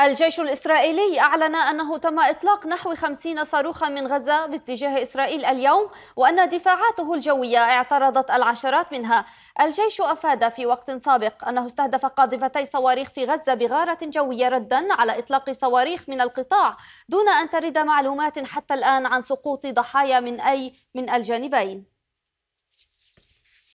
الجيش الإسرائيلي أعلن أنه تم إطلاق نحو 50 صاروخا من غزة باتجاه إسرائيل اليوم وأن دفاعاته الجوية اعترضت العشرات منها الجيش أفاد في وقت سابق أنه استهدف قاذفتي صواريخ في غزة بغارة جوية ردا على إطلاق صواريخ من القطاع دون أن ترد معلومات حتى الآن عن سقوط ضحايا من أي من الجانبين